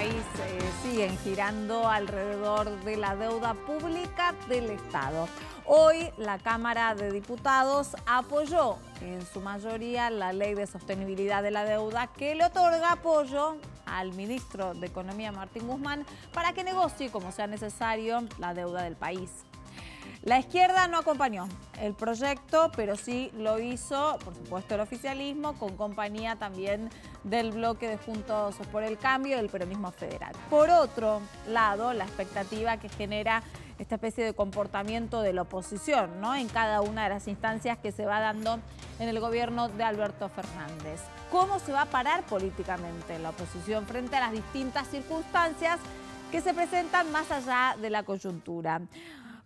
país eh, siguen girando alrededor de la deuda pública del Estado. Hoy la Cámara de Diputados apoyó en su mayoría la ley de sostenibilidad de la deuda que le otorga apoyo al ministro de Economía Martín Guzmán para que negocie como sea necesario la deuda del país. La izquierda no acompañó el proyecto, pero sí lo hizo, por supuesto, el oficialismo, con compañía también del bloque de Juntos por el Cambio y del Peronismo Federal. Por otro lado, la expectativa que genera esta especie de comportamiento de la oposición, ¿no? En cada una de las instancias que se va dando en el gobierno de Alberto Fernández. ¿Cómo se va a parar políticamente la oposición frente a las distintas circunstancias que se presentan más allá de la coyuntura?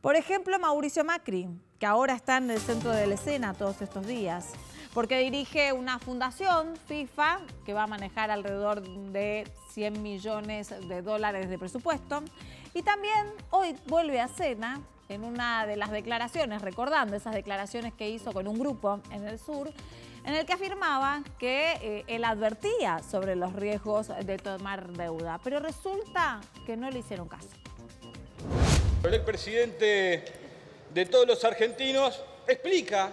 Por ejemplo, Mauricio Macri, que ahora está en el centro de la escena todos estos días, porque dirige una fundación, FIFA, que va a manejar alrededor de 100 millones de dólares de presupuesto. Y también hoy vuelve a cena en una de las declaraciones, recordando esas declaraciones que hizo con un grupo en el sur, en el que afirmaba que eh, él advertía sobre los riesgos de tomar deuda, pero resulta que no le hicieron caso. El presidente de todos los argentinos explica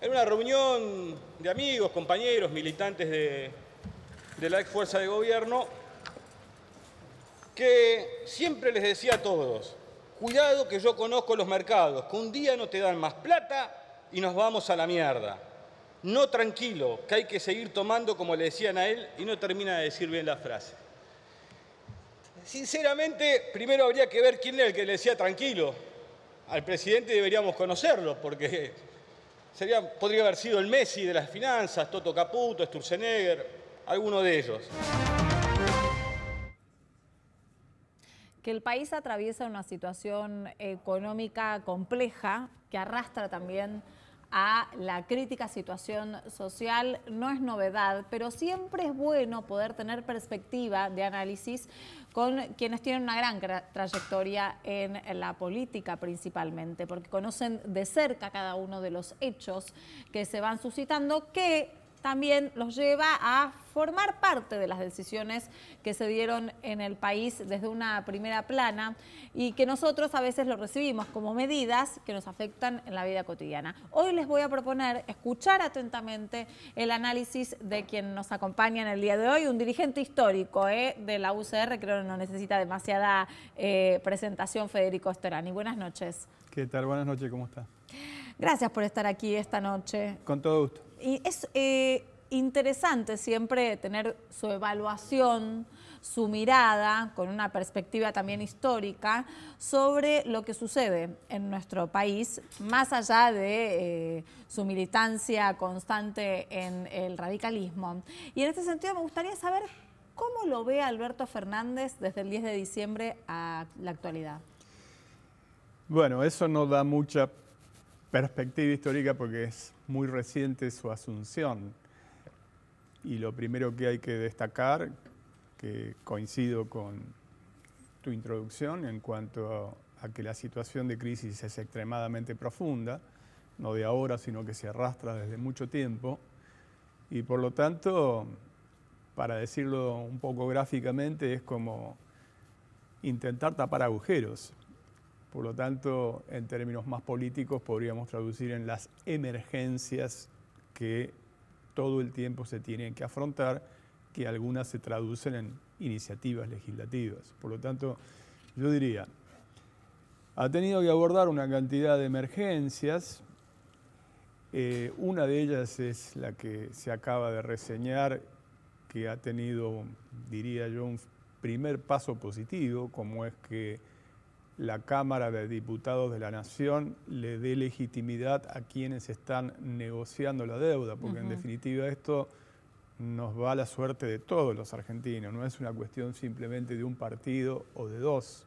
en una reunión de amigos, compañeros, militantes de, la ex fuerza de gobierno, que siempre les decía a todos, cuidado que yo conozco los mercados, que un día no te dan más plata y nos vamos a la mierda. No tranquilo, que hay que seguir tomando como le decían a él y no termina de decir bien la frase. Sinceramente, primero habría que ver quién es el que le decía tranquilo. Al presidente deberíamos conocerlo, porque podría haber sido el Messi de las finanzas, Toto Caputo, Sturzenegger, alguno de ellos. que el país atraviesa una situación económica compleja que arrastra también a la crítica situación social no es novedad, pero siempre es bueno poder tener perspectiva de análisis con quienes tienen una gran trayectoria en la política principalmente, porque conocen de cerca cada uno de los hechos que se van suscitando que también los lleva a formar parte de las decisiones que se dieron en el país desde una primera plana y que nosotros a veces lo recibimos como medidas que nos afectan en la vida cotidiana. Hoy les voy a proponer escuchar atentamente el análisis de quien nos acompaña en el día de hoy, un dirigente histórico eh, de la UCR, creo que no necesita demasiada eh, presentación, Federico Esterani. Buenas noches. ¿Qué tal? Buenas noches, ¿cómo está? Gracias por estar aquí esta noche. Con todo gusto. Y es eh, interesante siempre tener su evaluación, su mirada, con una perspectiva también histórica, sobre lo que sucede en nuestro país, más allá de eh, su militancia constante en el radicalismo. Y en este sentido me gustaría saber cómo lo ve Alberto Fernández desde el 10 de diciembre a la actualidad. Bueno, eso no da mucha perspectiva histórica porque es muy reciente su asunción. Y lo primero que hay que destacar, que coincido con tu introducción en cuanto a, que la situación de crisis es extremadamente profunda, no de ahora, sino que se arrastra desde mucho tiempo. Y por lo tanto, para decirlo un poco gráficamente, es como intentar tapar agujeros. Por lo tanto, en términos más políticos, podríamos traducir en las emergencias que todo el tiempo se tienen que afrontar, que algunas se traducen en iniciativas legislativas. Por lo tanto, yo diría, ha tenido que abordar una cantidad de emergencias. Eh, una de ellas es la que se acaba de reseñar, que ha tenido, diría yo, un primer paso positivo, como es que la Cámara de Diputados de la Nación le dé legitimidad a quienes están negociando la deuda, porque en definitiva esto nos va a la suerte de todos los argentinos, no es una cuestión simplemente de un partido o de dos.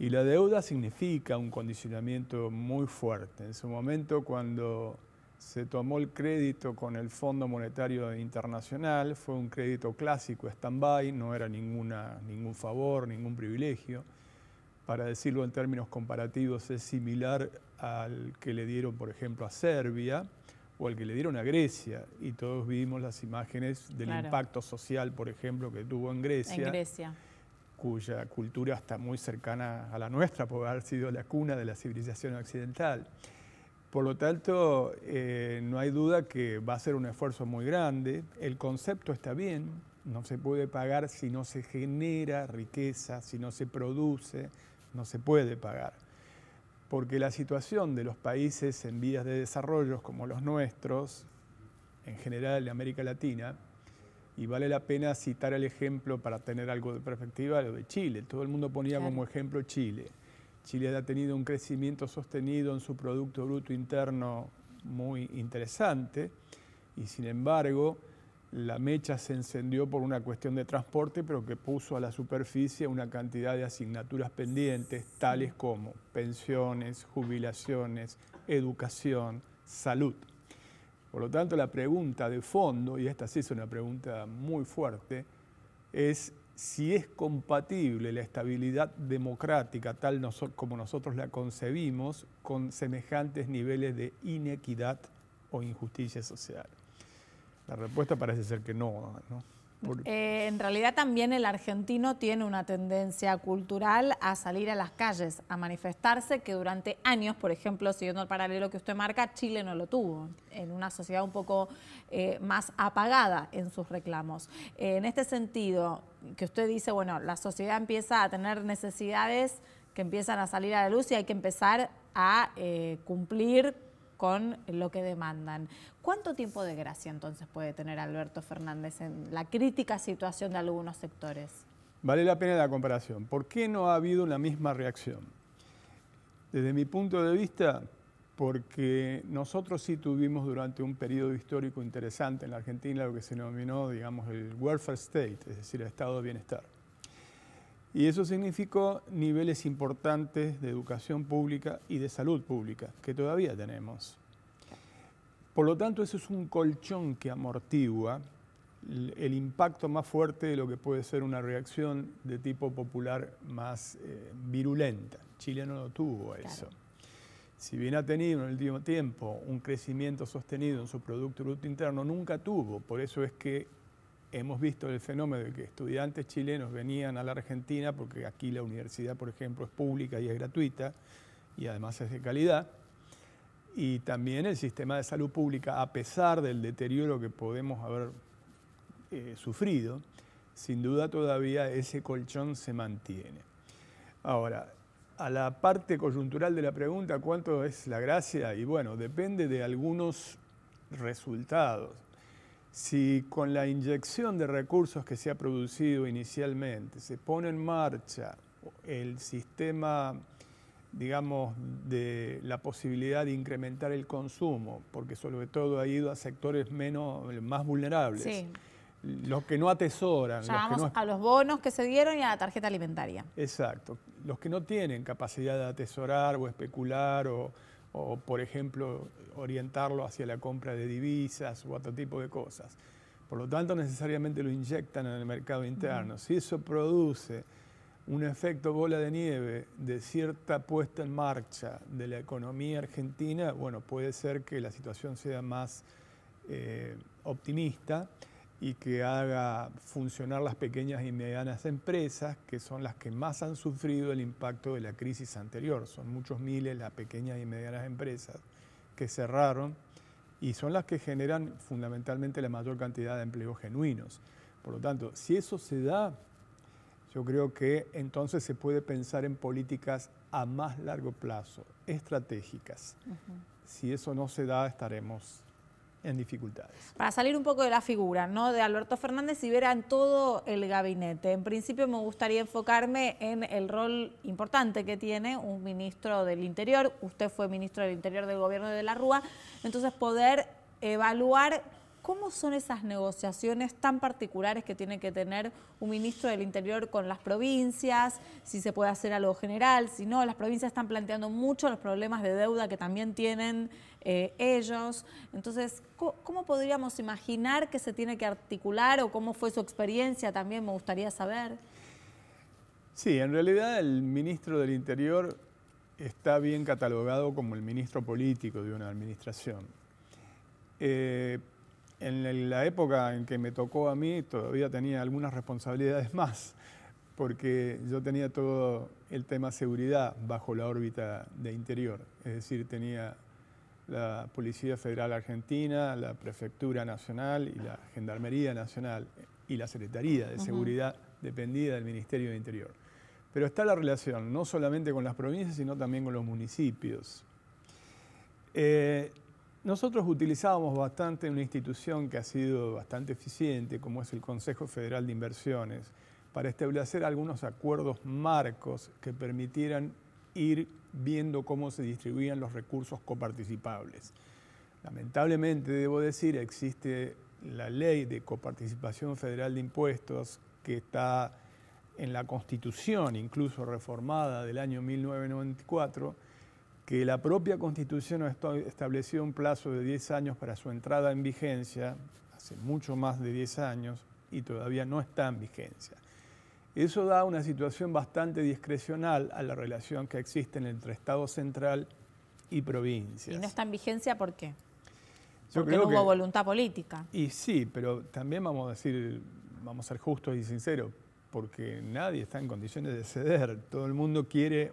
Y la deuda significa un condicionamiento muy fuerte. En su momento cuando se tomó el crédito con el Fondo Monetario Internacional, fue un crédito clásico, stand-by, no era ninguna, ningún favor, ningún privilegio para decirlo en términos comparativos, es similar al que le dieron, por ejemplo, a Serbia o al que le dieron a Grecia. Y todos vimos las imágenes del impacto social, por ejemplo, que tuvo en Grecia. En Grecia. Cuya cultura está muy cercana a la nuestra por haber sido la cuna de la civilización occidental. Por lo tanto, eh, no hay duda que va a ser un esfuerzo muy grande. El concepto está bien, no se puede pagar si no se genera riqueza, si no se produce, no se puede pagar. Porque la situación de los países en vías de desarrollo como los nuestros, en general de América Latina, y vale la pena citar el ejemplo para tener algo de perspectiva, lo de Chile. Todo el mundo ponía como ejemplo Chile. Chile ha tenido un crecimiento sostenido en su Producto Bruto Interno muy interesante y sin embargo la mecha se encendió por una cuestión de transporte, pero que puso a la superficie una cantidad de asignaturas pendientes, tales como pensiones, jubilaciones, educación, salud. Por lo tanto, la pregunta de fondo, y esta sí es una pregunta muy fuerte, es si es compatible la estabilidad democrática, tal como nosotros la concebimos, con semejantes niveles de inequidad o injusticia social. La respuesta parece ser que no. Eh, en realidad también el argentino tiene una tendencia cultural a salir a las calles, a manifestarse, que durante años, por ejemplo, siguiendo el paralelo que usted marca, Chile no lo tuvo, en una sociedad un poco eh, más apagada en sus reclamos. Eh, en este sentido, que usted dice, bueno, la sociedad empieza a tener necesidades que empiezan a salir a la luz y hay que empezar a cumplir con lo que demandan. ¿Cuánto tiempo de gracia entonces puede tener Alberto Fernández en la crítica situación de algunos sectores? Vale la pena la comparación. ¿Por qué no ha habido la misma reacción? Desde mi punto de vista, porque nosotros sí tuvimos durante un periodo histórico interesante en la Argentina lo que se denominó, digamos, el welfare state, es decir, el estado de bienestar. Y eso significó niveles importantes de educación pública y de salud pública, que todavía tenemos. Por lo tanto, eso es un colchón que amortigua el impacto más fuerte de lo que puede ser una reacción de tipo popular más eh, virulenta. Chile no lo tuvo eso. Si bien ha tenido en el último tiempo un crecimiento sostenido en su Producto Bruto Interno, nunca tuvo. Por eso es que hemos visto el fenómeno de que estudiantes chilenos venían a la Argentina, porque aquí la universidad, por ejemplo, es pública y es gratuita, y además es de calidad. Y también el sistema de salud pública, a pesar del deterioro que podemos haber eh, sufrido, sin duda todavía ese colchón se mantiene. Ahora, a la parte coyuntural de la pregunta, ¿cuánto es la gracia? Y bueno, depende de algunos resultados. Si con la inyección de recursos que se ha producido inicialmente se pone en marcha el sistema, digamos, de la posibilidad de incrementar el consumo, porque sobre todo ha ido a sectores menos, más vulnerables. Los que no atesoran. a los bonos que se dieron y a la tarjeta alimentaria. Exacto. Los que no tienen capacidad de atesorar o especular o, o por ejemplo orientarlo hacia la compra de divisas u otro tipo de cosas. Por lo tanto, necesariamente lo inyectan en el mercado interno. Si eso produce un efecto bola de nieve de cierta puesta en marcha de la economía argentina, bueno, puede ser que la situación sea más eh, optimista y que haga funcionar las pequeñas y medianas empresas, que son las que más han sufrido el impacto de la crisis anterior. Son muchos miles las pequeñas y medianas empresas que cerraron y son las que generan fundamentalmente la mayor cantidad de empleos genuinos. Por lo tanto, si eso se da, yo creo que entonces se puede pensar en políticas a más largo plazo, estratégicas. Si eso no se da, estaremos en dificultades. Para salir un poco de la figura ¿no? de Alberto Fernández y ver en todo el gabinete, en principio me gustaría enfocarme en el rol importante que tiene un ministro del Interior. Usted fue ministro del Interior del gobierno de la Rúa, entonces poder evaluar ¿Cómo son esas negociaciones tan particulares que tiene que tener un ministro del Interior con las provincias? Si se puede hacer algo general, si no, las provincias están planteando mucho los problemas de deuda que también tienen eh, ellos. Entonces, ¿cómo, podríamos imaginar que se tiene que articular o cómo fue su experiencia también? Me gustaría saber. Sí, en realidad el ministro del Interior está bien catalogado como el ministro político de una administración. Eh, en la época en que me tocó a mí todavía tenía algunas responsabilidades más, porque yo tenía todo el tema seguridad bajo la órbita de interior, es decir, tenía la Policía Federal Argentina, la Prefectura Nacional y la Gendarmería Nacional y la Secretaría de Seguridad dependida del Ministerio de Interior. Pero está la relación no solamente con las provincias, sino también con los municipios. Eh, nosotros utilizábamos bastante una institución que ha sido bastante eficiente, como es el Consejo Federal de Inversiones, para establecer algunos acuerdos marcos que permitieran ir viendo cómo se distribuían los recursos coparticipables. Lamentablemente, debo decir, existe la ley de coparticipación federal de impuestos que está en la Constitución, incluso reformada del año 1994, que la propia Constitución ha establecido un plazo de 10 años para su entrada en vigencia, hace mucho más de 10 años, y todavía no está en vigencia. Eso da una situación bastante discrecional a la relación que existe entre Estado central y provincias. ¿Y no está en vigencia por qué? Yo Porque no hubo voluntad política. Y sí, pero también vamos a decir, vamos a ser justos y sinceros, porque nadie está en condiciones de ceder. Todo el mundo quiere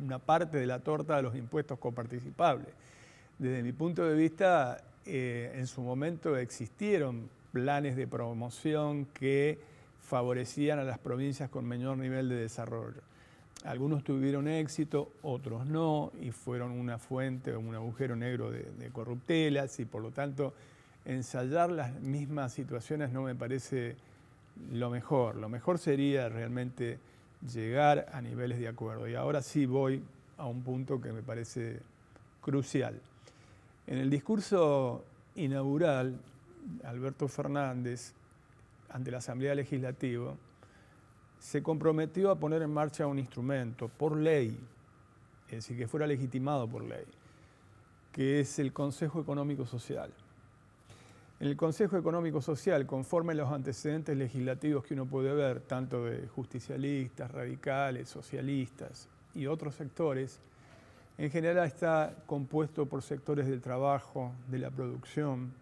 una parte de la torta de los impuestos coparticipables. Desde mi punto de vista, eh, en su momento existieron planes de promoción que favorecían a las provincias con menor nivel de desarrollo. Algunos tuvieron éxito, otros no, y fueron una fuente, o un agujero negro de, de corruptelas, y por lo tanto ensayar las mismas situaciones no me parece lo mejor. Lo mejor sería realmente llegar a niveles de acuerdo. Y ahora sí voy a un punto que me parece crucial. En el discurso inaugural, Alberto Fernández, ante la Asamblea Legislativa, se comprometió a poner en marcha un instrumento por ley, es decir, que fuera legitimado por ley, que es el Consejo Económico Social. En el Consejo Económico Social, conforme a los antecedentes legislativos que uno puede ver, tanto de justicialistas, radicales, socialistas y otros sectores, en general está compuesto por sectores del trabajo, de la producción,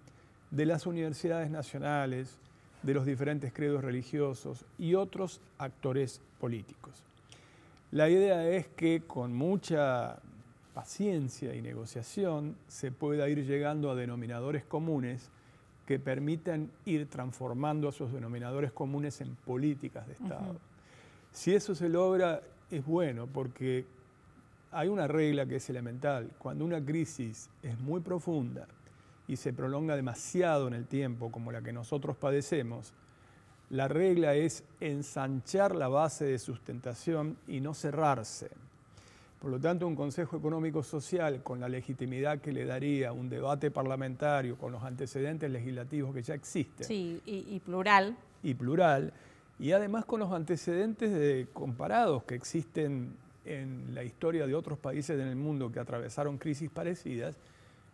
de las universidades nacionales, de los diferentes credos religiosos y otros actores políticos. La idea es que con mucha paciencia y negociación se pueda ir llegando a denominadores comunes que permitan ir transformando a sus denominadores comunes en políticas de Estado. Si eso se logra, es bueno, porque hay una regla que es elemental. Cuando una crisis es muy profunda y se prolonga demasiado en el tiempo, como la que nosotros padecemos, la regla es ensanchar la base de sustentación y no cerrarse. Por lo tanto, un Consejo Económico Social, con la legitimidad que le daría un debate parlamentario, con los antecedentes legislativos que ya existen. Sí, y, plural. Y plural. Y además con los antecedentes de, comparados que existen en la historia de otros países en el mundo que atravesaron crisis parecidas,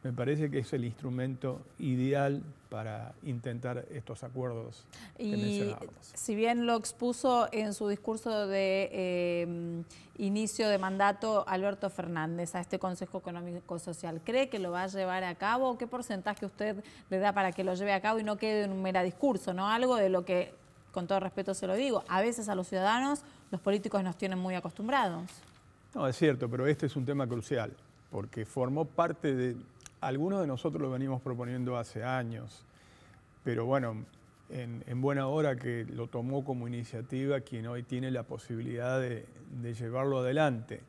me parece que es el instrumento ideal para intentar estos acuerdos y, que Si bien lo expuso en su discurso de em, inicio de mandato Alberto Fernández a este Consejo Económico Social, ¿cree que lo va a llevar a cabo? ¿Qué porcentaje usted le da para que lo lleve a cabo y no quede en un mera discurso? ¿no? Algo de lo que, con todo respeto se lo digo, a veces a los ciudadanos los políticos nos tienen muy acostumbrados. No, es cierto, pero este es un tema crucial porque formó parte de algunos de nosotros lo venimos proponiendo hace años, pero bueno, en, buena hora que lo tomó como iniciativa quien hoy tiene la posibilidad de, de llevarlo adelante.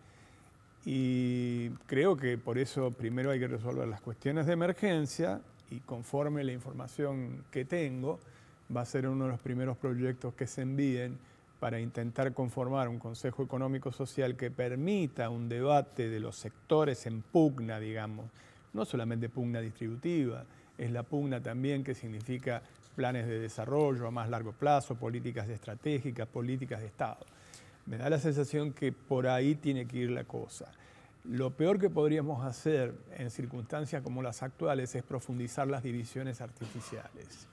Y creo que por eso primero hay que resolver las cuestiones de emergencia y conforme la información que tengo, va a ser uno de los primeros proyectos que se envíen para intentar conformar un Consejo Económico Social que permita un debate de los sectores en pugna, digamos, no solamente pugna distributiva, es la pugna también que significa planes de desarrollo a más largo plazo, políticas estratégicas, políticas de Estado. Me da la sensación que por ahí tiene que ir la cosa. Lo peor que podríamos hacer en circunstancias como las actuales es profundizar las divisiones artificiales.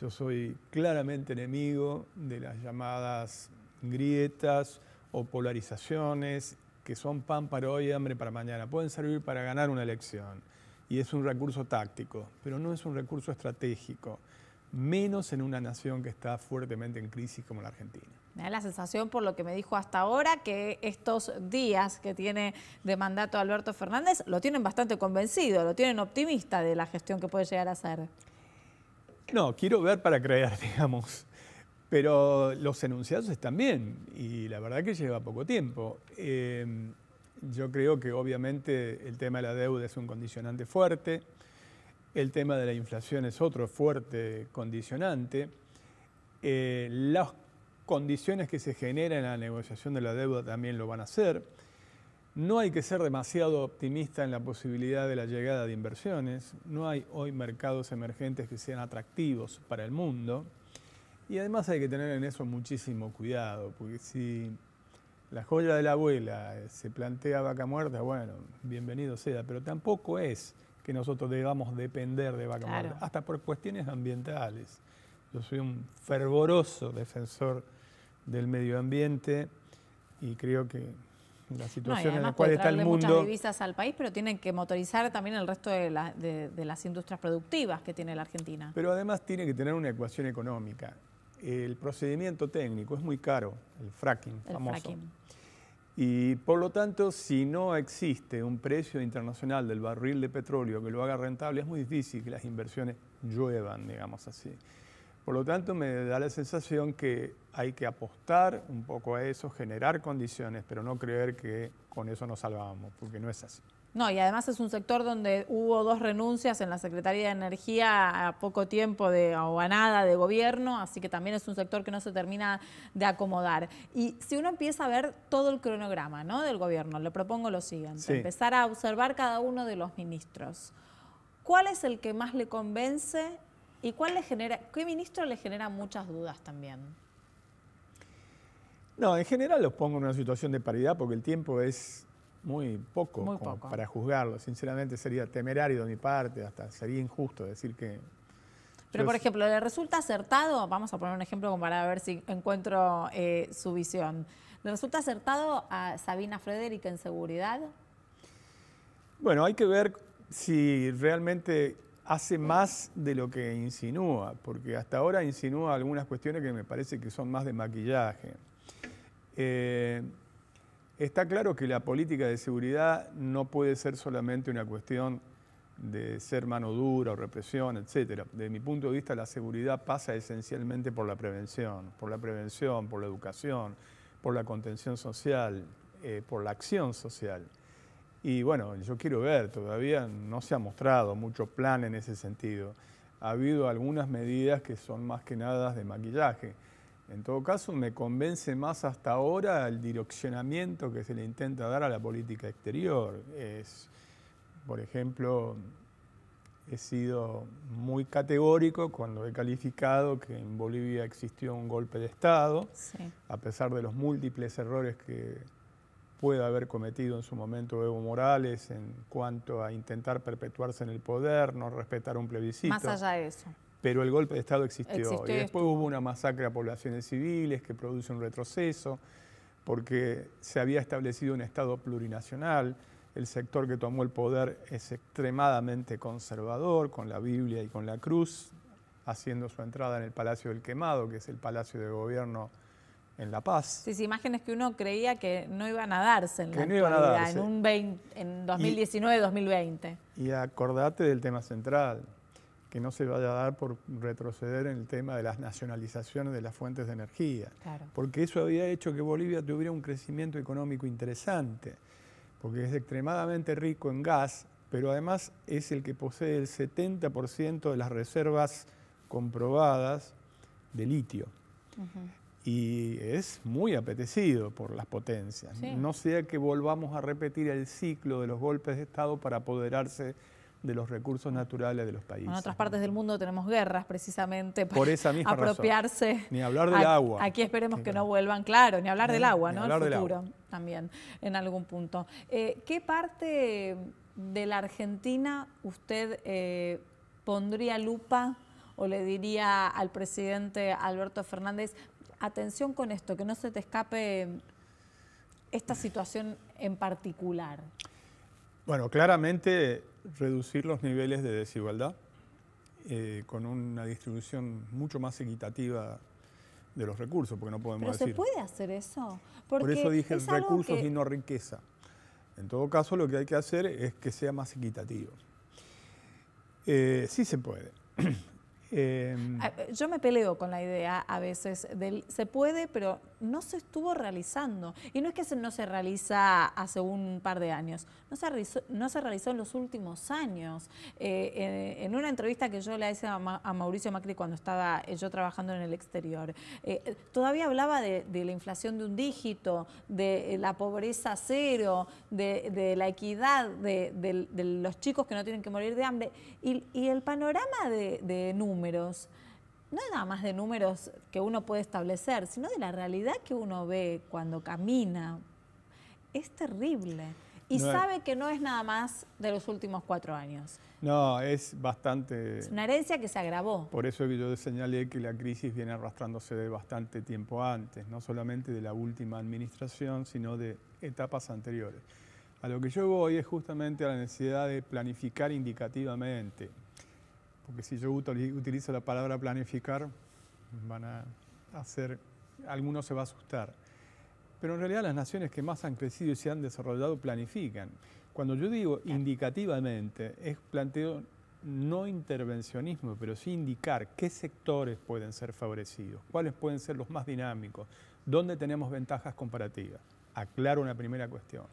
Yo soy claramente enemigo de las llamadas grietas o polarizaciones que son pan para hoy y hambre para mañana, pueden servir para ganar una elección. Y es un recurso táctico, pero no es un recurso estratégico, menos en una nación que está fuertemente en crisis como la Argentina. Me da la sensación, por lo que me dijo hasta ahora, que estos días que tiene de mandato Alberto Fernández lo tienen bastante convencido, lo tienen optimista de la gestión que puede llegar a hacer. No, quiero ver para creer, digamos. Pero los enunciados están bien y la verdad que lleva poco tiempo. Em, yo creo que obviamente el tema de la deuda es un condicionante fuerte, el tema de la inflación es otro fuerte condicionante, eh, las condiciones que se generan en la negociación de la deuda también lo van a hacer. No hay que ser demasiado optimista en la posibilidad de la llegada de inversiones, no hay hoy mercados emergentes que sean atractivos para el mundo. Y además hay que tener en eso muchísimo cuidado, porque si la joya de la abuela eh, se plantea vaca muerta, bueno, bienvenido sea, pero tampoco es que nosotros debamos depender de vaca muerta, hasta por cuestiones ambientales. Yo soy un fervoroso defensor del medio ambiente y creo que la situación en la cual está el mundo. muchas divisas al país, pero tienen que motorizar también el resto de, de, las industrias productivas que tiene la Argentina. Pero además tiene que tener una ecuación económica el procedimiento técnico es muy caro, el fracking famoso. Y por lo tanto, si no existe un precio internacional del barril de petróleo que lo haga rentable, es muy difícil que las inversiones lluevan, digamos así. Por lo tanto, me da la sensación que hay que apostar un poco a eso, generar condiciones, pero no creer que con eso nos salvamos, porque no es así. No, y además es un sector donde hubo dos renuncias en la Secretaría de Energía a poco tiempo de, o a nada de gobierno, así que también es un sector que no se termina de acomodar. Y si uno empieza a ver todo el cronograma ¿no? del gobierno, le propongo lo siguiente, empezar a observar cada uno de los ministros. ¿Cuál es el que más le convence y cuál le genera, qué ministro le genera muchas dudas también? No, en general los pongo en una situación de paridad porque el tiempo es muy poco, para juzgarlo. Sinceramente sería temerario de mi parte, hasta sería injusto decir que... Pero, por ejemplo, ¿le resulta acertado? Vamos a poner un ejemplo como para ver si encuentro eh, su visión. ¿Le resulta acertado a Sabina Frederica en seguridad? Bueno, hay que ver si realmente hace más de lo que insinúa, porque hasta ahora insinúa algunas cuestiones que me parece que son más de maquillaje. Eh, Está claro que la política de seguridad no puede ser solamente una cuestión de ser mano dura o represión, etc. De mi punto de vista, la seguridad pasa esencialmente por la prevención, por la prevención, por la educación, por la contención social, eh, por la acción social. Y bueno, yo quiero ver, todavía no se ha mostrado mucho plan en ese sentido. Ha habido algunas medidas que son más que nada de maquillaje en todo caso, me convence más hasta ahora el direccionamiento que se le intenta dar a la política exterior. Es, por ejemplo, he sido muy categórico cuando he calificado que en Bolivia existió un golpe de Estado, a pesar de los múltiples errores que puede haber cometido en su momento Evo Morales en cuanto a intentar perpetuarse en el poder, no respetar un plebiscito. Más allá de eso pero el golpe de Estado existió. y después hubo una masacre a poblaciones civiles que produce un retroceso, porque se había establecido un Estado plurinacional, el sector que tomó el poder es extremadamente conservador, con la Biblia y con la cruz, haciendo su entrada en el Palacio del Quemado, que es el palacio de gobierno en La Paz. Sí, sí, imágenes que uno creía que no iban a darse en no iban en, en 2019-2020. y acordate del tema central, que no se vaya a dar por retroceder en el tema de las nacionalizaciones de las fuentes de energía, porque eso había hecho que Bolivia tuviera un crecimiento económico interesante, porque es extremadamente rico en gas, pero además es el que posee el 70% de las reservas comprobadas de litio. Y es muy apetecido por las potencias. No sea que volvamos a repetir el ciclo de los golpes de Estado para apoderarse de los recursos naturales de los países. en otras partes del mundo tenemos guerras precisamente Por apropiarse. Ni hablar del agua. Aquí esperemos que no vuelvan, claro, ni hablar del agua, ni ¿no? Hablar futuro también, en algún punto. Eh, ¿Qué parte de la Argentina usted eh, pondría lupa o le diría al presidente Alberto Fernández, atención con esto, que no se te escape esta situación en particular? Bueno, claramente reducir los niveles de desigualdad eh, con una distribución mucho más equitativa de los recursos, porque no podemos ¿Pero se puede hacer eso? Por eso dije recursos y no riqueza. En todo caso, lo que hay que hacer es que sea más equitativo. Eh, sí se puede. Eh, ah, yo me peleo con la idea a veces del se puede, pero no se estuvo realizando. Y no es que no se realiza hace un par de años, no se realizó, no se realizó en los últimos años. Eh, en, una entrevista que yo le hice a, Mauricio Macri cuando estaba eh, yo trabajando en el exterior, eh, todavía hablaba de, la inflación de un dígito, de la pobreza cero, de, la equidad, de, los chicos que no tienen que morir de hambre. y el panorama de números no nada más de números que uno puede establecer, sino de la realidad que uno ve cuando camina. Es terrible. Y sabe que no es nada más de los últimos cuatro años. No, es bastante... Es una herencia que se agravó. Por eso yo señalé que la crisis viene arrastrándose de bastante tiempo antes, no solamente de la última administración, sino de etapas anteriores. A lo que yo voy es justamente a la necesidad de planificar indicativamente, porque si yo utilizo la palabra planificar, van a hacer, algunos se va a asustar. Pero en realidad las naciones que más han crecido y se han desarrollado planifican. Cuando yo digo indicativamente, es planteo no intervencionismo, pero sí indicar qué sectores pueden ser favorecidos, cuáles pueden ser los más dinámicos, dónde tenemos ventajas comparativas. Aclaro una primera cuestión.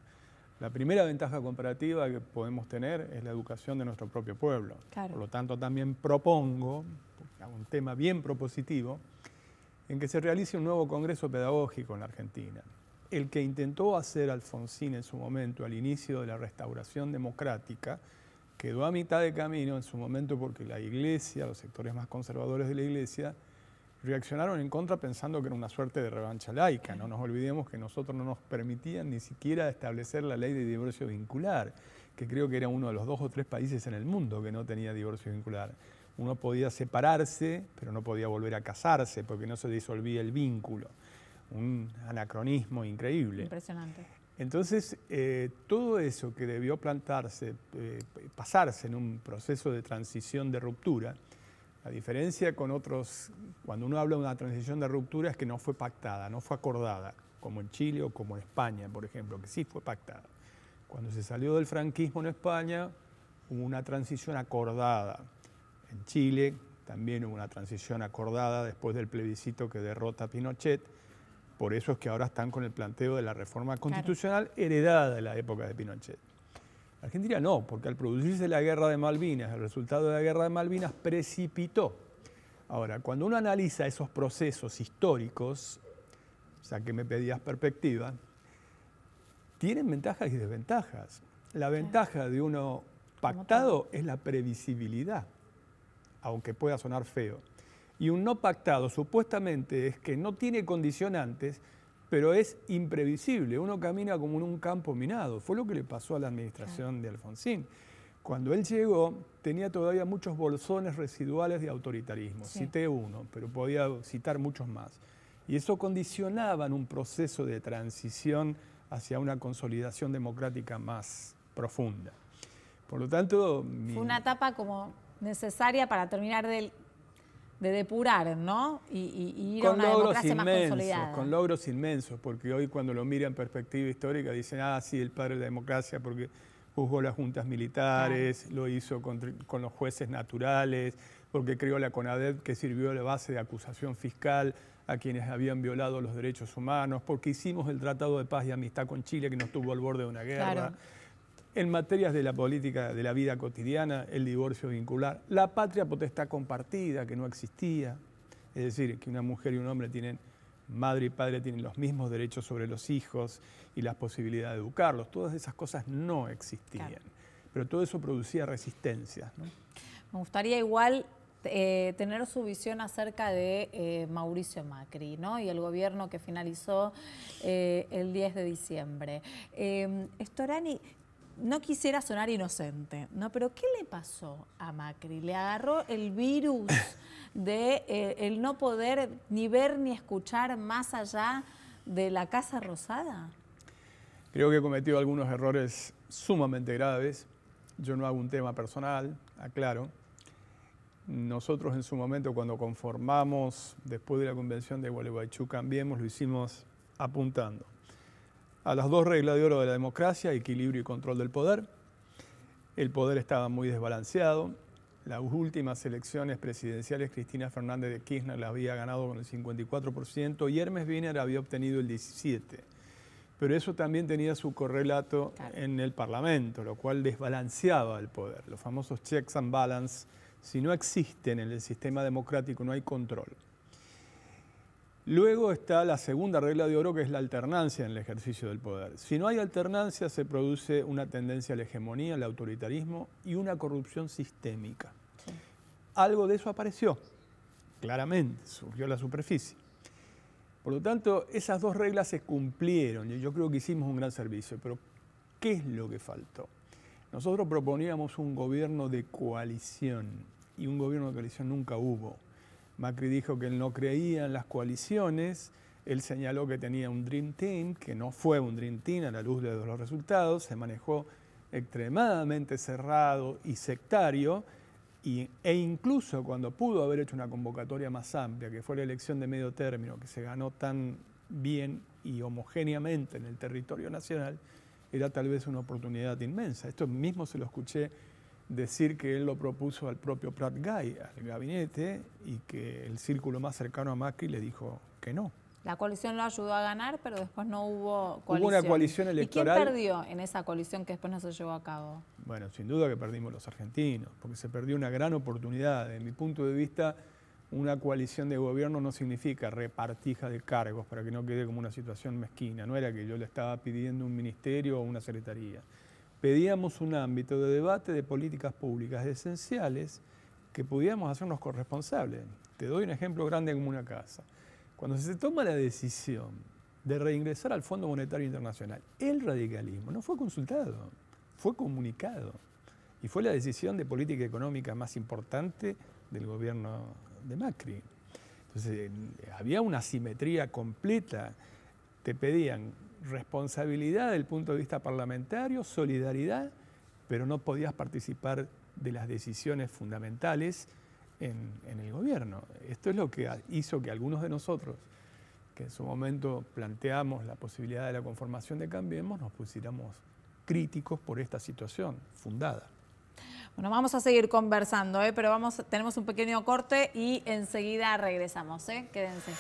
La primera ventaja comparativa que podemos tener es la educación de nuestro propio pueblo. Por lo tanto, también propongo, un tema bien propositivo, en que se realice un nuevo Congreso Pedagógico en la Argentina. El que intentó hacer Alfonsín en su momento, al inicio de la restauración democrática, quedó a mitad de camino en su momento porque la iglesia, los sectores más conservadores de la iglesia, reaccionaron en contra pensando que era una suerte de revancha laica. No nos olvidemos que nosotros no nos permitían ni siquiera establecer la ley de divorcio vincular, que creo que era uno de los dos o tres países en el mundo que no tenía divorcio vincular. Uno podía separarse, pero no podía volver a casarse porque no se disolvía el vínculo. Un anacronismo increíble. Impresionante. Entonces, eh, todo eso que debió plantarse, eh, pasarse en un proceso de transición de ruptura, la diferencia con otros, cuando uno habla de una transición de ruptura es que no fue pactada, no fue acordada, como en Chile o como en España, por ejemplo, que sí fue pactada. Cuando se salió del franquismo en España, hubo una transición acordada. En Chile también hubo una transición acordada después del plebiscito que derrota Pinochet. Por eso es que ahora están con el planteo de la reforma constitucional heredada de la época de Pinochet. Argentina no, porque al producirse la guerra de Malvinas, el resultado de la guerra de Malvinas precipitó. Ahora, cuando uno analiza esos procesos históricos, o sea que me pedías perspectiva, tienen ventajas y desventajas. La ventaja de uno pactado es la previsibilidad, aunque pueda sonar feo. Y un no pactado supuestamente es que no tiene condicionantes pero es imprevisible. Uno camina como en un campo minado. Fue lo que le pasó a la administración de Alfonsín. Cuando él llegó, tenía todavía muchos bolsones residuales de autoritarismo. Cité uno, pero podía citar muchos más. Y eso condicionaba en un proceso de transición hacia una consolidación democrática más profunda. Por lo tanto... Fue una etapa como necesaria para terminar del de depurar, ¿no? Y, ir a una democracia más consolidada. Con logros inmensos, porque hoy cuando lo miran en perspectiva histórica dicen, ah, sí, el padre de la democracia, porque juzgó las juntas militares, lo hizo con, los jueces naturales, porque creó la CONADEP que sirvió de base de acusación fiscal a quienes habían violado los derechos humanos, porque hicimos el Tratado de Paz y Amistad con Chile que nos tuvo al borde de una guerra en materias de la política de la vida cotidiana, el divorcio vincular, la patria potestad compartida que no existía, es decir, que una mujer y un hombre tienen madre y padre tienen los mismos derechos sobre los hijos y las posibilidades de educarlos. Todas esas cosas no existían. Pero todo eso producía resistencias. Me gustaría igual eh, tener su visión acerca de eh, Mauricio Macri ¿no? y el gobierno que finalizó eh, el 10 de diciembre. Storani, no quisiera sonar inocente, ¿no? Pero ¿qué le pasó a Macri? Le agarró el virus de eh, el no poder ni ver ni escuchar más allá de la Casa Rosada. Creo que he cometido algunos errores sumamente graves. Yo no hago un tema personal, aclaro. Nosotros en su momento cuando conformamos después de la convención de Gualeguaychú Cambiemos lo hicimos apuntando a las dos reglas de oro de la democracia, equilibrio y control del poder. El poder estaba muy desbalanceado. Las últimas elecciones presidenciales, Cristina Fernández de Kirchner las había ganado con el 54% y Hermes Wiener había obtenido el 17%. Pero eso también tenía su correlato en el Parlamento, lo cual desbalanceaba el poder. Los famosos checks and balance, si no existen en el sistema democrático, no hay control. Luego está la segunda regla de oro, que es la alternancia en el ejercicio del poder. Si no hay alternancia, se produce una tendencia a la hegemonía, al autoritarismo y una corrupción sistémica. Algo de eso apareció, claramente, surgió a la superficie. Por lo tanto, esas dos reglas se cumplieron y yo creo que hicimos un gran servicio. Pero, ¿qué es lo que faltó? Nosotros proponíamos un gobierno de coalición y un gobierno de coalición nunca hubo. Macri dijo que él no creía en las coaliciones, él señaló que tenía un Dream Team, que no fue un Dream Team a la luz de los resultados, se manejó extremadamente cerrado y sectario, e incluso cuando pudo haber hecho una convocatoria más amplia, que fue la elección de medio término, que se ganó tan bien y homogéneamente en el territorio nacional, era tal vez una oportunidad inmensa. Esto mismo se lo escuché decir que él lo propuso al propio Pratt Guy, al gabinete, y que el círculo más cercano a Macri le dijo que no. La coalición lo ayudó a ganar, pero después no hubo coalición. Hubo una coalición electoral. ¿Y quién perdió en esa coalición que después no se llevó a cabo? Bueno, sin duda que perdimos los argentinos, porque se perdió una gran oportunidad. Desde mi punto de vista, una coalición de gobierno no significa repartija de cargos para que no quede como una situación mezquina. No era que yo le estaba pidiendo un ministerio o una secretaría pedíamos un ámbito de debate de políticas públicas esenciales que pudiéramos hacernos corresponsables. Te doy un ejemplo grande como una casa. Cuando se toma la decisión de reingresar al Fondo Monetario Internacional, el radicalismo no fue consultado, fue comunicado y fue la decisión de política económica más importante del gobierno de Macri. Entonces eh, había una simetría completa. Te pedían responsabilidad del punto de vista parlamentario, solidaridad, pero no podías participar de las decisiones fundamentales en, el gobierno. Esto es lo que hizo que algunos de nosotros, que en su momento planteamos la posibilidad de la conformación de Cambiemos, nos pusiéramos críticos por esta situación fundada. Bueno, vamos a seguir conversando, ¿eh? pero vamos, tenemos un pequeño corte y enseguida regresamos. ¿eh? Quédense.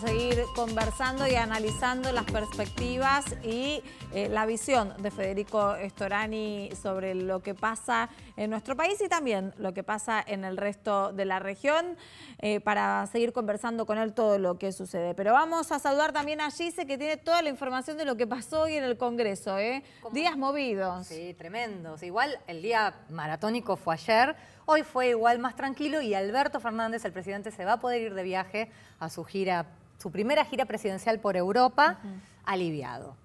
seguir conversando y analizando las perspectivas y eh, la visión de Federico Estorani sobre lo que pasa en nuestro país y también lo que pasa en el resto de la región eh, para seguir conversando con él todo lo que sucede. Pero vamos a saludar también a Gise que tiene toda la información de lo que pasó hoy en el Congreso. ¿eh? Días movidos. Sí, tremendos. Igual el día maratónico fue ayer, hoy fue igual más tranquilo y Alberto Fernández, el presidente, se va a poder ir de viaje a su gira su primera gira presidencial por Europa aliviado.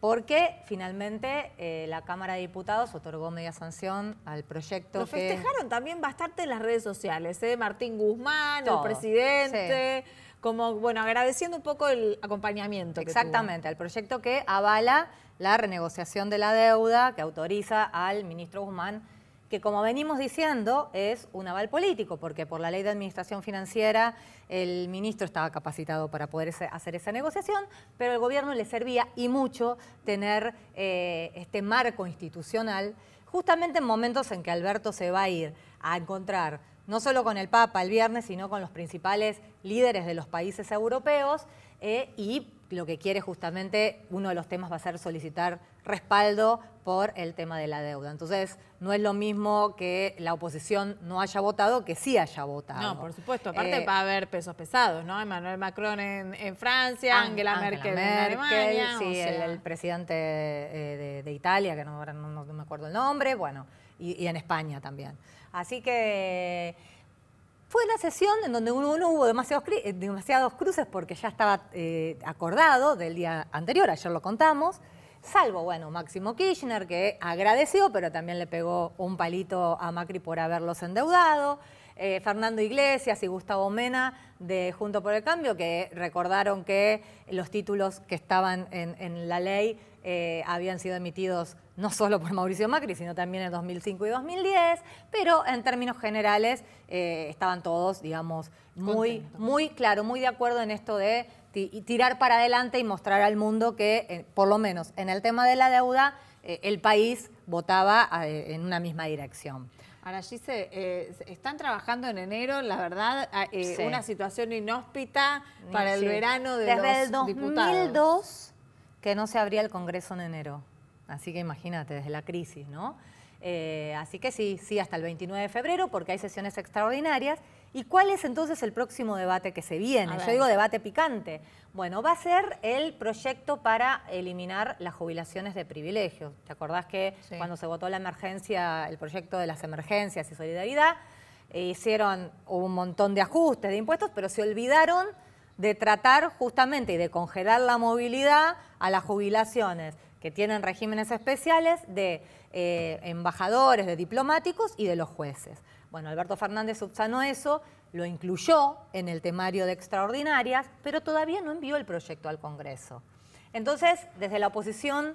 Porque finalmente eh, la Cámara de Diputados otorgó media sanción al proyecto. Lo festejaron también bastante en las redes sociales, ¿eh? Martín Guzmán, el presidente. como, bueno, agradeciendo un poco el acompañamiento. Exactamente, al proyecto que avala la renegociación de la deuda, que autoriza al ministro Guzmán que como venimos diciendo es un aval político, porque por la ley de administración financiera el ministro estaba capacitado para poder hacer esa negociación, pero al gobierno le servía y mucho tener eh, este marco institucional, justamente en momentos en que Alberto se va a ir a encontrar no solo con el Papa el viernes, sino con los principales líderes de los países europeos eh, y lo que quiere justamente, uno de los temas va a ser solicitar respaldo por el tema de la deuda. Entonces, no es lo mismo que la oposición no haya votado que sí haya votado. No, por supuesto. Aparte eh, va a haber pesos pesados, ¿no? Emmanuel Macron en, Francia, Angela, Merkel, en Alemania. Sí, el, presidente eh, de, Italia, que no, me acuerdo el nombre, bueno, y, y en España también. Así que fue una sesión en donde no hubo demasiados, eh, demasiados, cruces porque ya estaba eh, acordado del día anterior, ayer lo contamos, salvo, bueno, Máximo Kirchner, que agradeció, pero también le pegó un palito a Macri por haberlos endeudado. Eh, Fernando Iglesias y Gustavo Mena de Junto por el Cambio, que recordaron que los títulos que estaban en, la ley eh, habían sido emitidos no solo por Mauricio Macri, sino también en 2005 y 2010, pero en términos generales eh, estaban todos, digamos, muy, muy claro, muy de acuerdo en esto de tirar para adelante y mostrar al mundo que, por lo menos en el tema de la deuda, el país votaba en una misma dirección. Ahora, Gise, eh, están trabajando en enero, la verdad, eh, una situación inhóspita para el verano de desde el 2002 que no se abría el Congreso en enero. Así que imagínate, desde la crisis, ¿no? Eh, así que sí, sí, hasta el 29 de febrero, porque hay sesiones extraordinarias ¿Y cuál es entonces el próximo debate que se viene? Yo digo debate picante. Bueno, va a ser el proyecto para eliminar las jubilaciones de privilegios. ¿Te acordás que cuando se votó la emergencia, el proyecto de las emergencias y solidaridad, eh, hicieron un montón de ajustes de impuestos, pero se olvidaron de tratar justamente y de congelar la movilidad a las jubilaciones que tienen regímenes especiales de eh, embajadores, de diplomáticos y de los jueces. Bueno, Alberto Fernández subsanó eso, lo incluyó en el temario de extraordinarias, pero todavía no envió el proyecto al Congreso. Entonces, desde la oposición,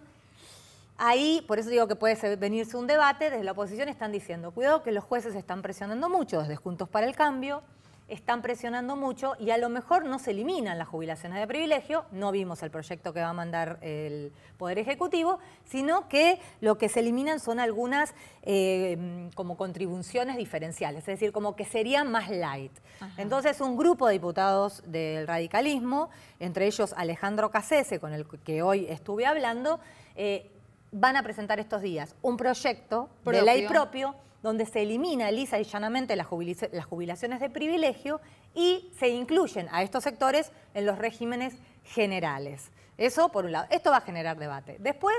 ahí, por eso digo que puede venirse un debate, desde la oposición están diciendo, cuidado que los jueces están presionando mucho desde Juntos para el Cambio, están presionando mucho y a lo mejor no se eliminan las jubilaciones de privilegio, no vimos el proyecto que va a mandar el Poder Ejecutivo, sino que lo que se eliminan son algunas eh, como contribuciones diferenciales, es decir, como que sería más light. Entonces un grupo de diputados del radicalismo, entre ellos Alejandro Casese, con el que hoy estuve hablando, eh, van a presentar estos días un proyecto de ley propio donde se elimina lisa y llanamente las jubilaciones de privilegio y se incluyen a estos sectores en los regímenes generales. Eso por un lado. Esto va a generar debate. Después,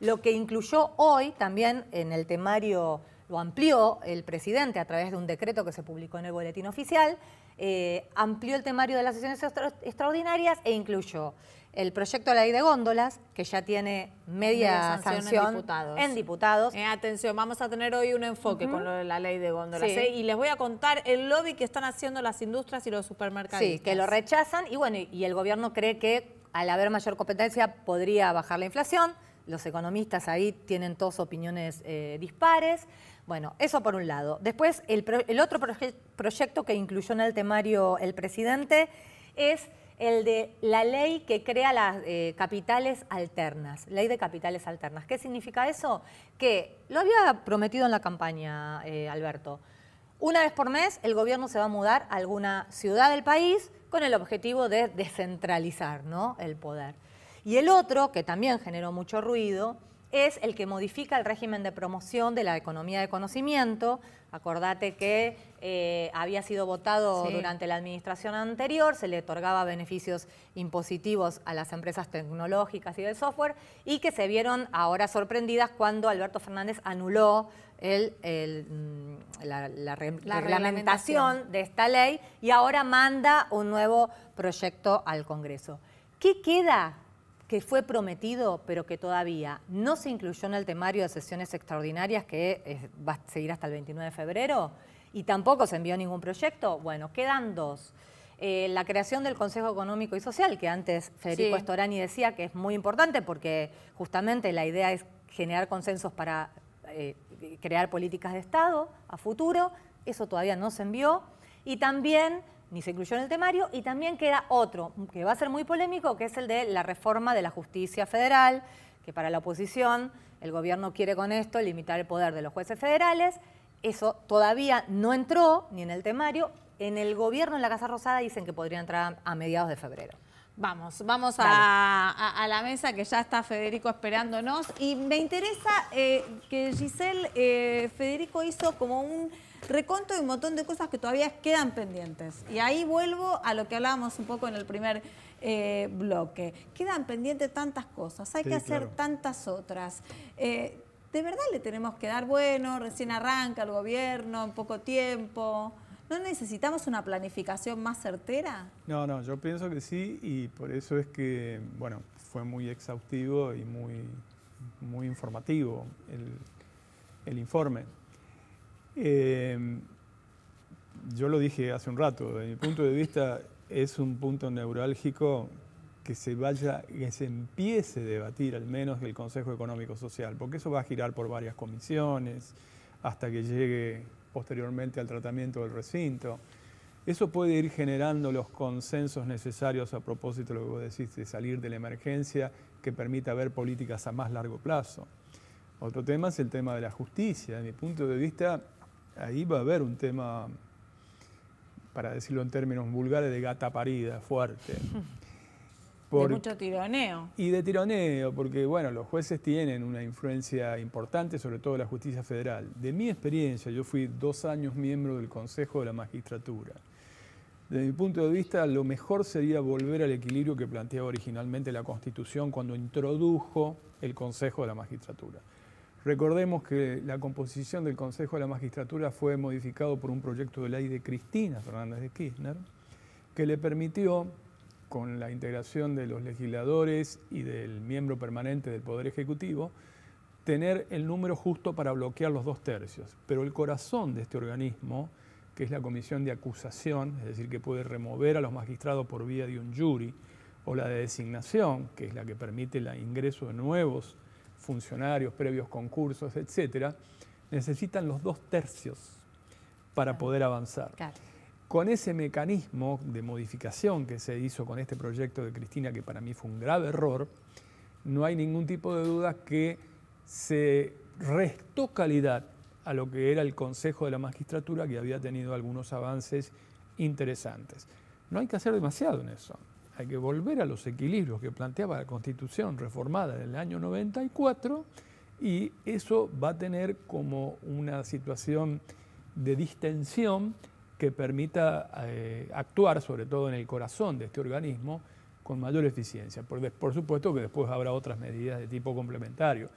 lo que incluyó hoy también en el temario, lo amplió el presidente a través de un decreto que se publicó en el boletín oficial, eh, amplió el temario de las sesiones extraordinarias e incluyó el proyecto de ley de góndolas, que ya tiene media, sanción, en diputados. Eh, atención, vamos a tener hoy un enfoque con la ley de góndolas. Eh, y les voy a contar el lobby que están haciendo las industrias y los supermercados. Sí, que lo rechazan y bueno, y el gobierno cree que al haber mayor competencia podría bajar la inflación. Los economistas ahí tienen todas opiniones eh, dispares. Bueno, eso por un lado. Después, el, otro proyecto que incluyó en el temario el presidente es el de la ley que crea las eh, capitales alternas, ley de capitales alternas. ¿Qué significa eso? Que lo había prometido en la campaña eh, Alberto. Una vez por mes el gobierno se va a mudar a alguna ciudad del país con el objetivo de descentralizar ¿no? el poder. Y el otro, que también generó mucho ruido, es el que modifica el régimen de promoción de la economía de conocimiento. Acordate que eh, había sido votado durante la administración anterior, se le otorgaba beneficios impositivos a las empresas tecnológicas y del software y que se vieron ahora sorprendidas cuando Alberto Fernández anuló mm, la, la, reglamentación de esta ley y ahora manda un nuevo proyecto al Congreso. ¿Qué queda que fue prometido, pero que todavía no se incluyó en el temario de sesiones extraordinarias que eh, va a seguir hasta el 29 de febrero y tampoco se envió ningún proyecto, bueno, quedan dos. Eh, la creación del Consejo Económico y Social, que antes Federico Estorani decía que es muy importante porque justamente la idea es generar consensos para eh, crear políticas de Estado a futuro, eso todavía no se envió. Y también ni se incluyó en el temario, y también queda otro, que va a ser muy polémico, que es el de la reforma de la justicia federal, que para la oposición el gobierno quiere con esto limitar el poder de los jueces federales. Eso todavía no entró ni en el temario. En el gobierno, en la Casa Rosada, dicen que podría entrar a mediados de febrero. Vamos, vamos a, la mesa que ya está Federico esperándonos. Y me interesa eh, que Giselle, eh, Federico hizo como un reconto un montón de cosas que todavía quedan pendientes. Y ahí vuelvo a lo que hablábamos un poco en el primer eh, bloque. Quedan pendientes tantas cosas, hay que hacer tantas otras. Eh, de verdad le tenemos que dar, bueno, recién arranca el gobierno, en poco tiempo. ¿No necesitamos una planificación más certera? No, no, yo pienso que sí y por eso es que, bueno, fue muy exhaustivo y muy, muy informativo el informe. Em, yo lo dije hace un rato, desde mi punto de vista es un punto neurálgico que se vaya, que se empiece a debatir al menos el Consejo Económico Social, porque eso va a girar por varias comisiones hasta que llegue posteriormente al tratamiento del recinto. Eso puede ir generando los consensos necesarios a propósito de lo que vos decís, salir de la emergencia que permita ver políticas a más largo plazo. Otro tema es el tema de la justicia. De mi punto de vista, ahí va a haber un tema, para decirlo en términos vulgares, de gata parida, fuerte. de mucho tironeo. Y de tironeo, porque bueno, los jueces tienen una influencia importante, sobre todo la justicia federal. De mi experiencia, yo fui dos años miembro del Consejo de la Magistratura. Desde mi punto de vista, lo mejor sería volver al equilibrio que planteaba originalmente la Constitución cuando introdujo el Consejo de la Magistratura. Recordemos que la composición del Consejo de la Magistratura fue modificado por un proyecto de ley de Cristina Fernández de Kirchner, que le permitió, con la integración de los legisladores y del miembro permanente del Poder Ejecutivo, tener el número justo para bloquear los dos tercios. Pero el corazón de este organismo, que es la comisión de acusación, es decir, que puede remover a los magistrados por vía de un jury, o la de designación, que es la que permite el ingreso de nuevos funcionarios, previos concursos, etcétera, necesitan los dos tercios para poder avanzar. Con ese mecanismo de modificación que se hizo con este proyecto de Cristina, que para mí fue un grave error, no hay ningún tipo de duda que se restó calidad a lo que era el Consejo de la Magistratura, que había tenido algunos avances interesantes. No hay que hacer demasiado en eso hay que volver a los equilibrios que planteaba la Constitución reformada del año 94 y eso va a tener como una situación de distensión que permita eh, actuar, sobre todo en el corazón de este organismo, con mayor eficiencia. Por, por supuesto que después habrá otras medidas de tipo complementario.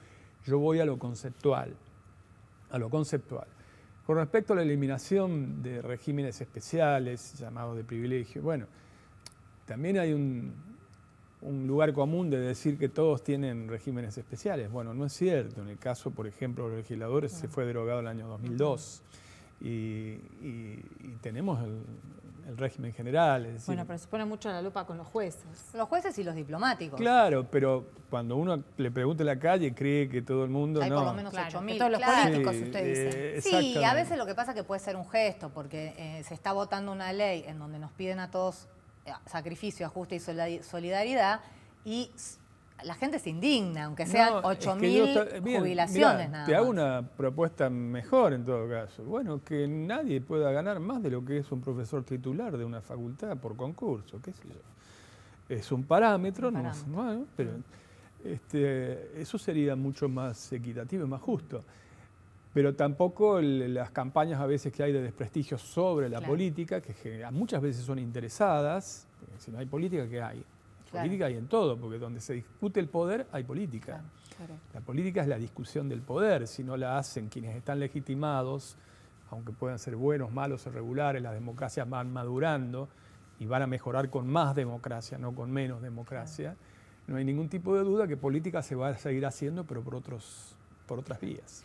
Yo voy a lo conceptual, a lo conceptual. Con respecto a la eliminación de regímenes especiales, llamados de privilegio, bueno, también hay un, lugar común de decir que todos tienen regímenes especiales. Bueno, no es cierto. En el caso, por ejemplo, de los legisladores, se fue derogado el año 2002 y, y tenemos el, régimen general. bueno, pero se pone mucho la lupa con los jueces. Los jueces y los diplomáticos. Claro, pero cuando uno le pregunta a la calle, cree que todo el mundo... Hay por lo menos claro, 8.000. Todos los políticos, usted dice. Eh, sí, a veces lo que pasa es que puede ser un gesto, porque eh, se está votando una ley en donde nos piden a todos eh, sacrificio, ajuste y solidaridad, y la gente se indigna, aunque sean 8.000 jubilaciones. te hago una propuesta mejor en todo caso. Bueno, que nadie pueda ganar más de lo que es un profesor titular de una facultad por concurso, qué Es un parámetro, No, pero este, eso sería mucho más equitativo y más justo pero tampoco las campañas a veces que hay de desprestigio sobre la política, que, muchas veces son interesadas, si no hay política, ¿qué hay? Política hay en todo, porque donde se discute el poder hay política. La política es la discusión del poder, si no la hacen quienes están legitimados, aunque puedan ser buenos, malos o regulares, las democracias van madurando y van a mejorar con más democracia, no con menos democracia. No hay ningún tipo de duda que política se va a seguir haciendo, pero por, otros, por otras vías.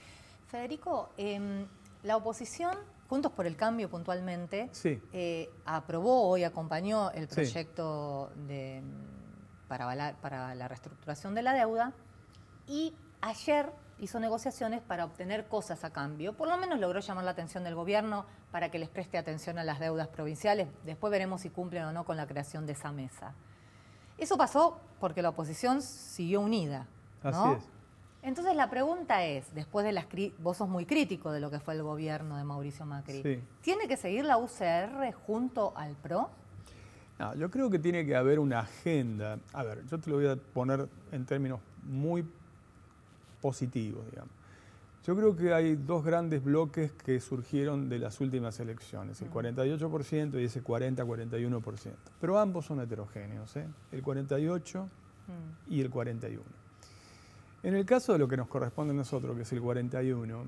Federico, em, la oposición, Juntos por el Cambio puntualmente, eh, aprobó y acompañó el proyecto para, la, reestructuración de la deuda y ayer hizo negociaciones para obtener cosas a cambio. Por lo menos logró llamar la atención del gobierno para que les preste atención a las deudas provinciales. Después veremos si cumplen o no con la creación de esa mesa. Eso pasó porque la oposición siguió unida. Así es. Entonces la pregunta es, después de las vos sos muy crítico de lo que fue el gobierno de Mauricio Macri, ¿tiene que seguir la UCR junto al PRO? No, yo creo que tiene que haber una agenda. A ver, yo te lo voy a poner en términos muy positivos, digamos. Yo creo que hay dos grandes bloques que surgieron de las últimas elecciones, el 48% y ese 40-41%. Pero ambos son heterogéneos, ¿eh? el 48 mm. y el 41. En el caso de lo que nos corresponde a nosotros, que es el 41,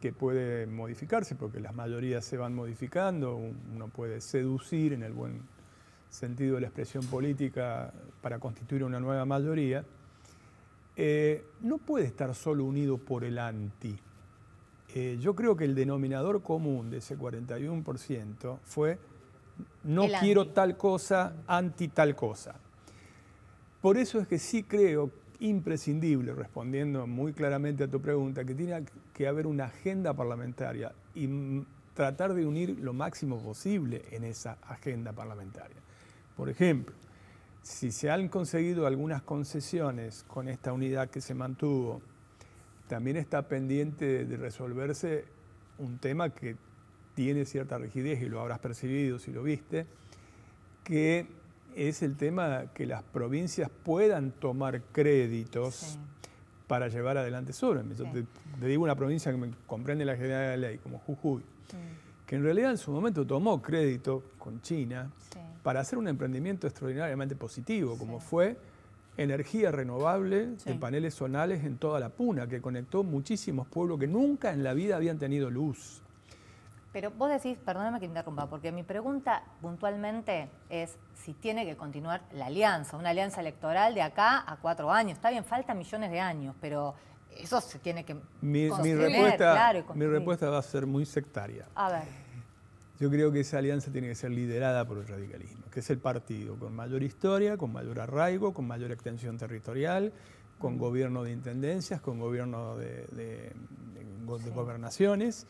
que puede modificarse porque las mayorías se van modificando, uno puede seducir en el buen sentido de la expresión política para constituir una nueva mayoría, eh, no puede estar solo unido por el anti. Eh, yo creo que el denominador común de ese 41% fue no quiero tal cosa, anti tal cosa. Por eso es que sí creo imprescindible, respondiendo muy claramente a tu pregunta, que tiene que haber una agenda parlamentaria y tratar de unir lo máximo posible en esa agenda parlamentaria. Por ejemplo, si se han conseguido algunas concesiones con esta unidad que se mantuvo, también está pendiente de resolverse un tema que tiene cierta rigidez y lo habrás percibido si lo viste, que es el tema que las provincias puedan tomar créditos para llevar adelante su obra. te, digo una provincia que me comprende la General de la Ley, como Jujuy, que en realidad en su momento tomó crédito con China para hacer un emprendimiento extraordinariamente positivo, como fue energía renovable de paneles zonales en toda la puna, que conectó muchísimos pueblos que nunca en la vida habían tenido luz. Pero vos decís, perdóname que interrumpa, porque mi pregunta puntualmente es si tiene que continuar la alianza, una alianza electoral de acá a cuatro años. Está bien, falta millones de años, pero eso se tiene que mi, mi respuesta, va a ser muy sectaria. A ver. Yo creo que esa alianza tiene que ser liderada por el radicalismo, que es el partido con mayor historia, con mayor arraigo, con mayor extensión territorial, con mm. gobierno de intendencias, con gobierno de, gobernaciones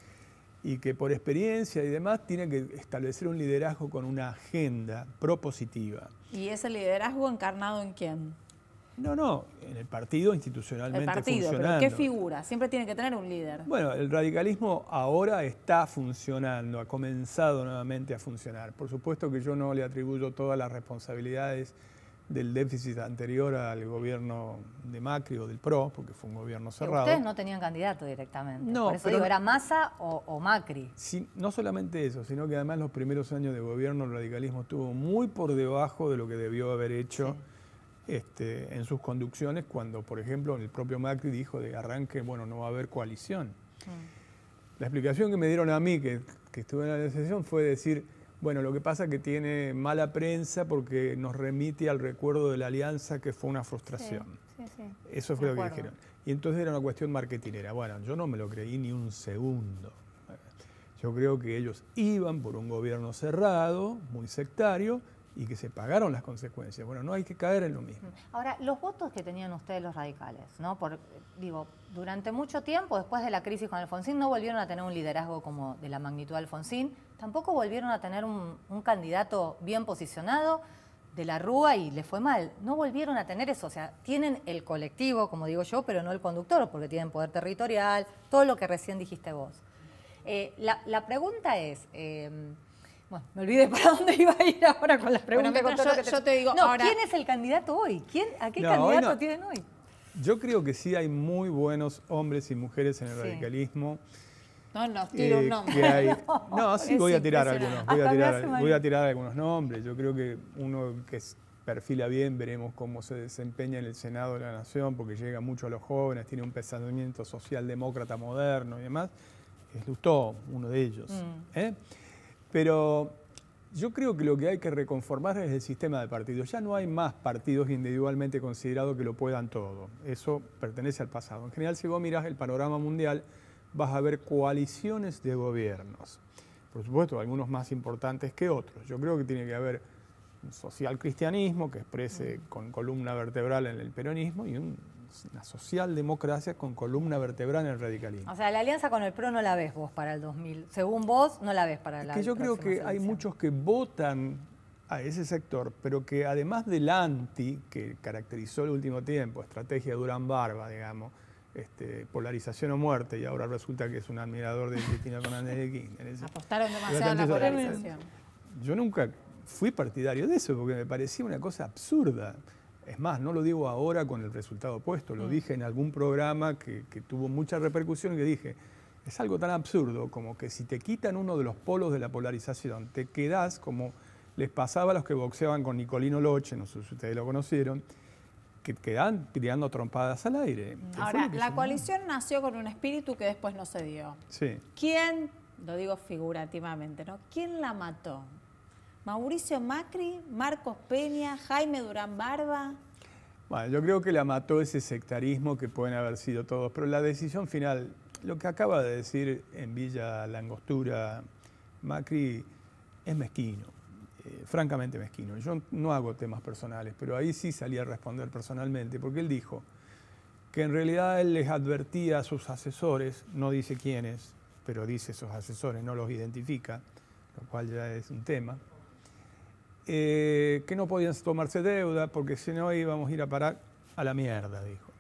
y que por experiencia y demás tiene que establecer un liderazgo con una agenda propositiva. ¿Y ese liderazgo encarnado en quién? No, no, en el partido institucionalmente. El partido, ¿qué figura? Siempre tiene que tener un líder. Bueno, el radicalismo ahora está funcionando, ha comenzado nuevamente a funcionar. Por supuesto que yo no le atribuyo todas las responsabilidades del déficit anterior al gobierno de Macri o del PRO, porque fue un gobierno cerrado. Ustedes no tenían candidato directamente. No, Por eso ¿era Massa o, Macri? Sí, no solamente eso, sino que además los primeros años de gobierno el radicalismo estuvo muy por debajo de lo que debió haber hecho este, en sus conducciones cuando, por ejemplo, el propio Macri dijo de arranque, bueno, no va a haber coalición. Mm. La explicación que me dieron a mí, que, que estuve en la decisión, fue decir bueno, lo que pasa es que tiene mala prensa porque nos remite al recuerdo de la alianza que fue una frustración. Eso fue lo que dijeron. Y entonces era una cuestión marketinera. Bueno, yo no me lo creí ni un segundo. Yo creo que ellos iban por un gobierno cerrado, muy sectario, y que se pagaron las consecuencias. Bueno, no hay que caer en lo mismo. Ahora, los votos que tenían ustedes los radicales, ¿no? Por, digo, durante mucho tiempo, después de la crisis con Alfonsín, no volvieron a tener un liderazgo como de la magnitud Alfonsín, tampoco volvieron a tener un, candidato bien posicionado de la Rúa y le fue mal. No volvieron a tener eso, o sea, tienen el colectivo, como digo yo, pero no el conductor, porque tienen poder territorial, todo lo que recién dijiste vos. Eh, la, pregunta es... Eh, me olvidé para dónde iba a ir ahora con las preguntas. yo, te... digo ¿Quién es el candidato hoy? ¿A qué candidato tienen hoy? Yo creo que sí hay muy buenos hombres y mujeres en el radicalismo. No, eh, no, tiro un nombre. no, sí, voy a tirar algunos. Voy a tirar, algunos nombres. Yo creo que uno que perfila bien, veremos cómo se desempeña en el Senado de la Nación, porque llega mucho a los jóvenes, tiene un pensamiento socialdemócrata moderno y demás. Es Lustó, uno de ellos. Mm. ¿eh? Pero yo creo que lo que hay que reconformar es el sistema de partidos. Ya no hay más partidos individualmente considerados que lo puedan todo. Eso pertenece al pasado. En general, si vos mirás el panorama mundial, vas a ver coaliciones de gobiernos. Por supuesto, algunos más importantes que otros. Yo creo que tiene que haber un social cristianismo que exprese con columna vertebral en el peronismo y un la socialdemocracia con columna vertebral en el radicalismo. O sea, la alianza con el PRO no la ves vos para el 2000. Según vos, no la ves para es Que yo creo que hay muchos que votan a ese sector, pero que además del anti, que caracterizó el último tiempo, estrategia Durán Barba, digamos, este, polarización o muerte, y ahora resulta que es un admirador de Cristina Fernández de Kirchner. Apostaron demasiado a la polarización. Yo nunca fui partidario de eso, porque me parecía una cosa absurda. Es más, no lo digo ahora con el resultado opuesto, lo mm. dije en algún programa que, tuvo mucha repercusión y que dije, es algo tan absurdo como que si te quitan uno de los polos de la polarización, te quedás como les pasaba a los que boxeaban con Nicolino Loche, no sé si ustedes lo conocieron, que quedan tirando trompadas al aire. Ahora, la coalición nació con un espíritu que después no se dio. Sí. ¿Quién, lo digo figurativamente, ¿no? ¿Quién la mató? Mauricio Macri, Marcos Peña, Jaime Durán Barba. Bueno, yo creo que la mató ese sectarismo que pueden haber sido todos, pero la decisión final, lo que acaba de decir en Villa Langostura Macri es mezquino, eh, francamente mezquino. Yo no hago temas personales, pero ahí sí salí a responder personalmente, porque él dijo que en realidad él les advertía a sus asesores, no dice quiénes, pero dice sus asesores, no los identifica, lo cual ya es un tema, eh, que no podían tomarse deuda porque si no íbamos a ir a parar a la mierda, dijo.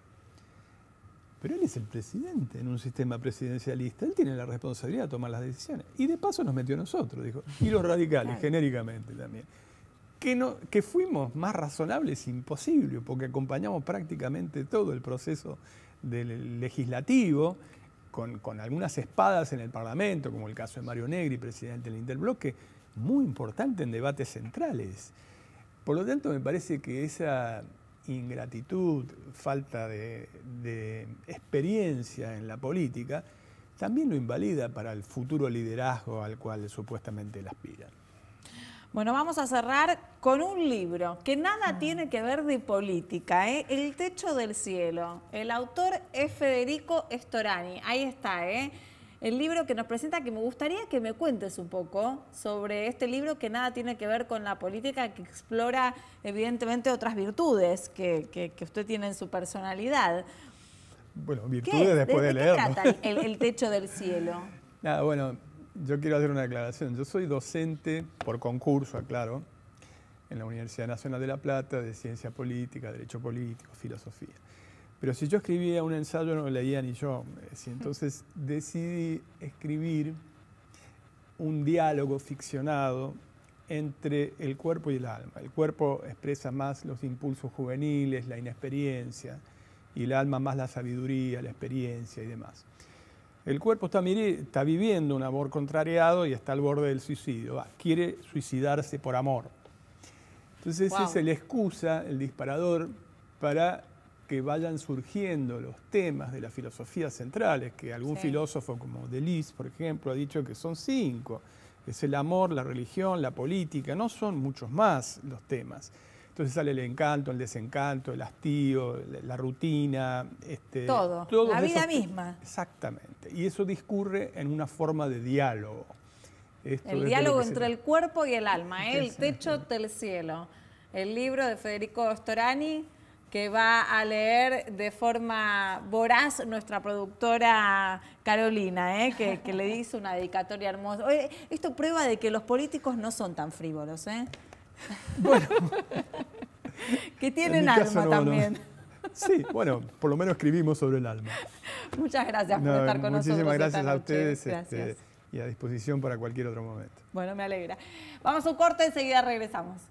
Pero él es el presidente en un sistema presidencialista, él tiene la responsabilidad de tomar las decisiones. Y de paso nos metió nosotros, dijo. Y los radicales, genéricamente también. Que, fuimos más razonables, imposible, porque acompañamos prácticamente todo el proceso del legislativo, con, con algunas espadas en el Parlamento, como el caso de Mario Negri, presidente del Interbloque, muy importante en debates centrales. Por lo tanto, me parece que esa ingratitud, falta de, experiencia en la política, también lo invalida para el futuro liderazgo al cual supuestamente él aspira. Bueno, vamos a cerrar con un libro que nada tiene que ver de política, ¿eh? El techo del cielo. El autor es Federico Estorani Ahí está, ¿eh? el libro que nos presenta, que me gustaría que me cuentes un poco sobre este libro que nada tiene que ver con la política, que explora evidentemente otras virtudes que, usted tiene en su personalidad. Bueno, virtudes después de, de leer. ¿Qué el, techo del cielo? Nada, bueno, yo quiero hacer una aclaración. Yo soy docente por concurso, aclaro, en la Universidad Nacional de La Plata de Ciencia Política, Derecho Político, Filosofía. Pero si yo escribía un ensayo no lo leía ni yo. Eh, entonces decidí escribir un diálogo ficcionado entre el cuerpo y el alma. El cuerpo expresa más los impulsos juveniles, la inexperiencia, y el alma más la sabiduría, la experiencia y demás. El cuerpo está, viviendo un amor contrariado y está al borde del suicidio. quiere suicidarse por amor. Entonces esa es la excusa, el disparador, para que vayan surgiendo los temas de las filosofías centrales, que algún filósofo como Deleuze, por ejemplo, ha dicho que son cinco. Es el amor, la religión, la política, no son muchos más los temas. Entonces sale el encanto, el desencanto, el hastío, la rutina. Este, todo, la vida misma. Exactamente. Y eso discurre en una forma de diálogo. el diálogo entre el cuerpo y el alma, ¿eh? el techo del cielo. El libro de Federico Storani, que va a leer de forma voraz nuestra productora Carolina, ¿eh? que, le hizo una dedicatoria hermosa. Oye, esto prueba de que los políticos no son tan frívolos, ¿eh? Bueno. que tienen alma también. Sí, bueno, por lo menos escribimos sobre el alma. Muchas gracias por estar con nosotros. Muchísimas gracias a ustedes. Este, y a disposición para cualquier otro momento. Bueno, me alegra. Vamos a un corte, enseguida regresamos.